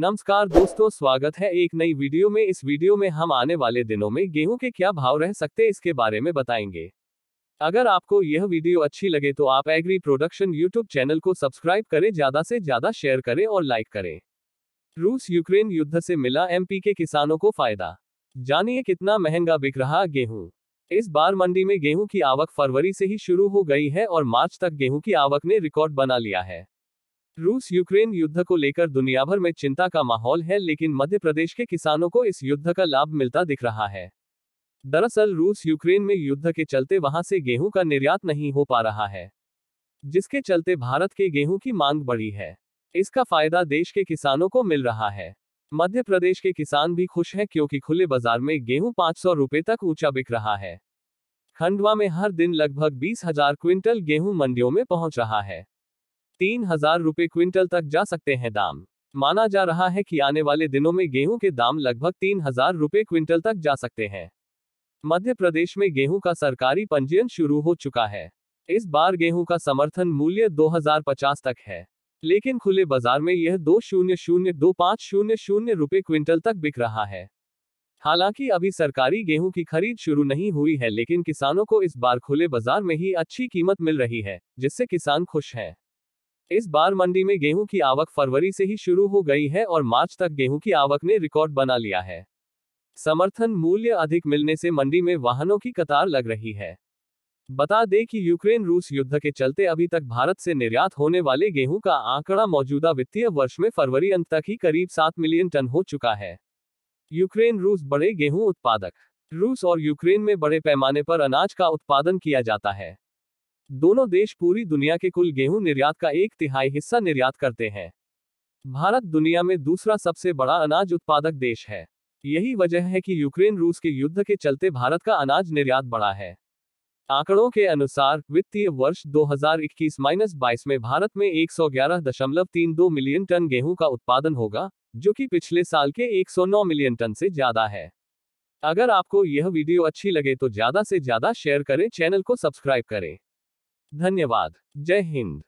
नमस्कार दोस्तों स्वागत है एक नई वीडियो में इस वीडियो में हम आने वाले दिनों में गेहूं के क्या भाव रह सकते इसके बारे में बताएंगे अगर आपको यह वीडियो अच्छी लगे तो आप एग्री प्रोडक्शन यूट्यूब चैनल को सब्सक्राइब करें ज्यादा से ज्यादा शेयर करें और लाइक करें रूस यूक्रेन युद्ध से मिला एम के किसानों को फायदा जानिए कितना महंगा बिक रहा गेहूँ इस बार मंडी में गेहूं की आवक फरवरी से ही शुरू हो गई है और मार्च तक गेहूं की आवक ने रिकॉर्ड बना लिया है रूस यूक्रेन युद्ध को लेकर दुनिया भर में चिंता का माहौल है लेकिन मध्य प्रदेश के किसानों को इस युद्ध का लाभ मिलता दिख रहा है दरअसल रूस यूक्रेन में युद्ध के चलते वहां से गेहूं का निर्यात नहीं हो पा रहा है जिसके चलते भारत के गेहूं की मांग बढ़ी है इसका फायदा देश के किसानों को मिल रहा है मध्य प्रदेश के किसान भी खुश हैं क्योंकि खुले बाजार में गेहूं पाँच सौ तक ऊंचा बिक रहा है खंडवा में हर दिन लगभग बीस हजार क्विंटल गेहूं मंडियों में पहुंच रहा है तीन हजार रुपए क्विंटल तक जा सकते हैं दाम माना जा रहा है कि आने वाले दिनों में गेहूं के दाम लगभग तीन हजार रुपए क्विंटल तक जा सकते हैं मध्य प्रदेश में गेहूं का सरकारी पंजीयन शुरू हो चुका है इस बार गेहूं का समर्थन मूल्य 2050 तक है लेकिन खुले बाजार में यह दो शून्य शून्य दो पाँच शून्य शून्य रुपये क्विंटल तक बिक रहा है हालांकि अभी सरकारी गेहूं की खरीद शुरू नहीं हुई है लेकिन किसानों को इस बार खुले बाजार में ही अच्छी कीमत मिल रही है जिससे किसान खुश हैं इस बार मंडी में गेहूं की आवक फरवरी से ही शुरू हो गई है और मार्च तक गेहूं की आवक ने रिकॉर्ड बना लिया है समर्थन मूल्य अधिक मिलने से मंडी में वाहनों की कतार लग रही है बता दें कि यूक्रेन रूस युद्ध के चलते अभी तक भारत से निर्यात होने वाले गेहूं का आंकड़ा मौजूदा वित्तीय वर्ष में फरवरी अंत तक ही करीब सात मिलियन टन हो चुका है यूक्रेन रूस बड़े गेहूं उत्पादक रूस और यूक्रेन में बड़े पैमाने पर अनाज का उत्पादन किया जाता है दोनों देश पूरी दुनिया के कुल गेहूं निर्यात का एक तिहाई हिस्सा निर्यात करते हैं भारत दुनिया में दूसरा सबसे बड़ा अनाज उत्पादक देश है यही वजह है कि यूक्रेन रूस के युद्ध के चलते भारत का अनाज निर्यात बढ़ा है आंकड़ों के अनुसार वित्तीय वर्ष 2021-22 में भारत में 111.32 मिलियन टन गेहूं का उत्पादन होगा जो कि पिछले साल के 109 मिलियन टन से ज्यादा है अगर आपको यह वीडियो अच्छी लगे तो ज्यादा से ज्यादा शेयर करें चैनल को सब्सक्राइब करें धन्यवाद जय हिंद